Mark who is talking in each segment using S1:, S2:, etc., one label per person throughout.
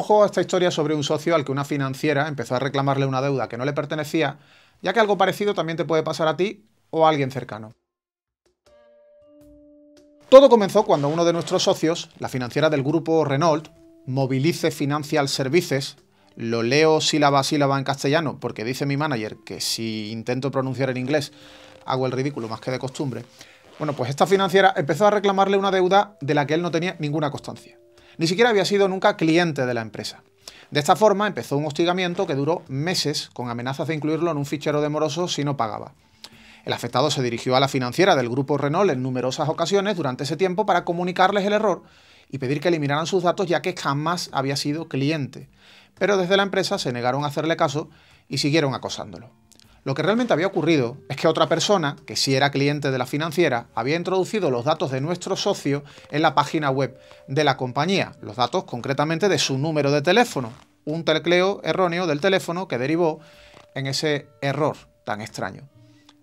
S1: Ojo a esta historia sobre un socio al que una financiera empezó a reclamarle una deuda que no le pertenecía, ya que algo parecido también te puede pasar a ti o a alguien cercano. Todo comenzó cuando uno de nuestros socios, la financiera del grupo Renault, Movilice Financial Services, lo leo sílaba a sílaba en castellano porque dice mi manager que si intento pronunciar en inglés hago el ridículo más que de costumbre. Bueno, pues esta financiera empezó a reclamarle una deuda de la que él no tenía ninguna constancia. Ni siquiera había sido nunca cliente de la empresa. De esta forma empezó un hostigamiento que duró meses con amenazas de incluirlo en un fichero de morosos si no pagaba. El afectado se dirigió a la financiera del grupo Renault en numerosas ocasiones durante ese tiempo para comunicarles el error y pedir que eliminaran sus datos ya que jamás había sido cliente. Pero desde la empresa se negaron a hacerle caso y siguieron acosándolo. Lo que realmente había ocurrido es que otra persona, que sí era cliente de la financiera, había introducido los datos de nuestro socio en la página web de la compañía, los datos concretamente de su número de teléfono, un tecleo erróneo del teléfono que derivó en ese error tan extraño.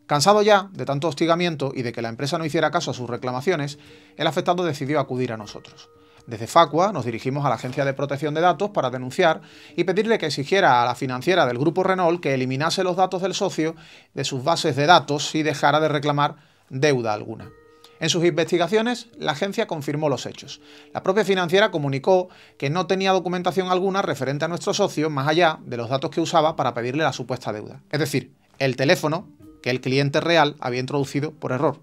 S1: Cansado ya de tanto hostigamiento y de que la empresa no hiciera caso a sus reclamaciones, el afectado decidió acudir a nosotros. Desde Facua nos dirigimos a la Agencia de Protección de Datos para denunciar y pedirle que exigiera a la financiera del grupo Renault que eliminase los datos del socio de sus bases de datos y dejara de reclamar deuda alguna. En sus investigaciones, la agencia confirmó los hechos. La propia financiera comunicó que no tenía documentación alguna referente a nuestro socio más allá de los datos que usaba para pedirle la supuesta deuda. Es decir, el teléfono que el cliente real había introducido por error.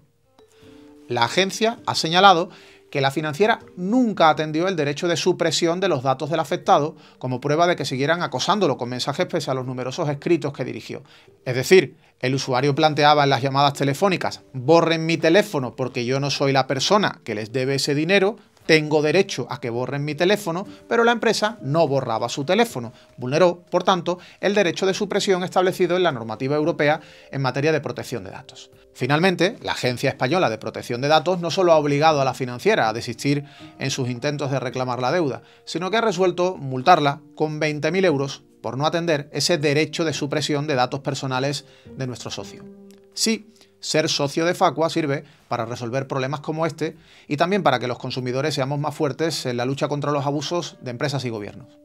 S1: La agencia ha señalado que la financiera nunca atendió el derecho de supresión de los datos del afectado como prueba de que siguieran acosándolo con mensajes pese a los numerosos escritos que dirigió. Es decir, el usuario planteaba en las llamadas telefónicas, borren mi teléfono porque yo no soy la persona que les debe ese dinero, tengo derecho a que borren mi teléfono, pero la empresa no borraba su teléfono. Vulneró, por tanto, el derecho de supresión establecido en la normativa europea en materia de protección de datos. Finalmente, la Agencia Española de Protección de Datos no solo ha obligado a la financiera a desistir en sus intentos de reclamar la deuda, sino que ha resuelto multarla con 20.000 euros por no atender ese derecho de supresión de datos personales de nuestro socio. Sí, ser socio de Facua sirve para resolver problemas como este y también para que los consumidores seamos más fuertes en la lucha contra los abusos de empresas y gobiernos.